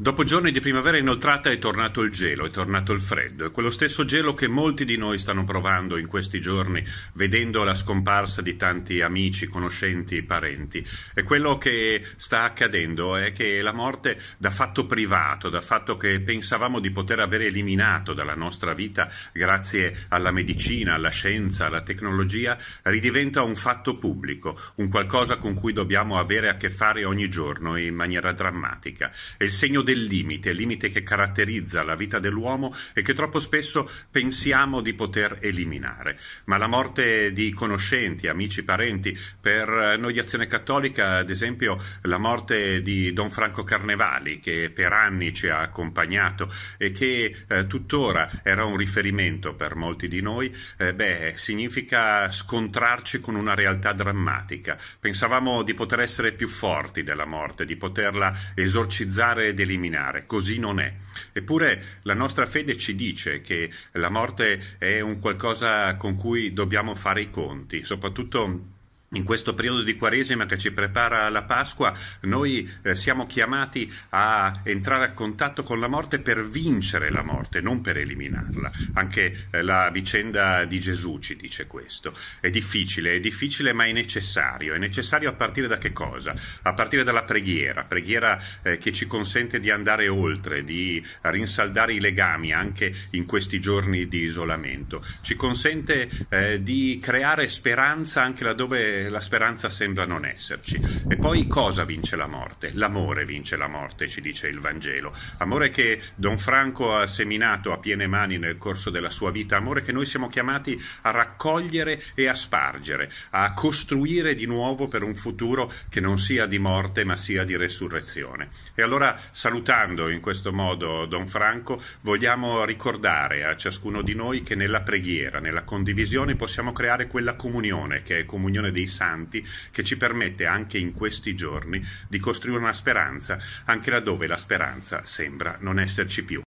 Dopo giorni di primavera inoltrata è tornato il gelo, è tornato il freddo, è quello stesso gelo che molti di noi stanno provando in questi giorni, vedendo la scomparsa di tanti amici, conoscenti, parenti. E quello che sta accadendo è che la morte da fatto privato, da fatto che pensavamo di poter avere eliminato dalla nostra vita grazie alla medicina, alla scienza, alla tecnologia, ridiventa un fatto pubblico, un qualcosa con cui dobbiamo avere a che fare ogni giorno in maniera drammatica. È il segno del limite, limite che caratterizza la vita dell'uomo e che troppo spesso pensiamo di poter eliminare. Ma la morte di conoscenti, amici, parenti, per noi di Azione Cattolica, ad esempio, la morte di Don Franco Carnevali, che per anni ci ha accompagnato e che eh, tuttora era un riferimento per molti di noi, eh, beh, significa scontrarci con una realtà drammatica. Pensavamo di poter essere più forti della morte, di poterla esorcizzare ed eliminare eliminare, così non è. Eppure la nostra fede ci dice che la morte è un qualcosa con cui dobbiamo fare i conti, soprattutto in questo periodo di Quaresima che ci prepara la Pasqua, noi eh, siamo chiamati a entrare a contatto con la morte per vincere la morte, non per eliminarla. Anche eh, la vicenda di Gesù ci dice questo. È difficile, è difficile, ma è necessario. È necessario a partire da che cosa? A partire dalla preghiera, preghiera eh, che ci consente di andare oltre, di rinsaldare i legami anche in questi giorni di isolamento. Ci consente eh, di creare speranza anche laddove la speranza sembra non esserci. E poi cosa vince la morte? L'amore vince la morte, ci dice il Vangelo. Amore che Don Franco ha seminato a piene mani nel corso della sua vita, amore che noi siamo chiamati a raccogliere e a spargere, a costruire di nuovo per un futuro che non sia di morte ma sia di resurrezione. E allora salutando in questo modo Don Franco vogliamo ricordare a ciascuno di noi che nella preghiera, nella condivisione possiamo creare quella comunione che è comunione dei santi che ci permette anche in questi giorni di costruire una speranza, anche laddove la speranza sembra non esserci più.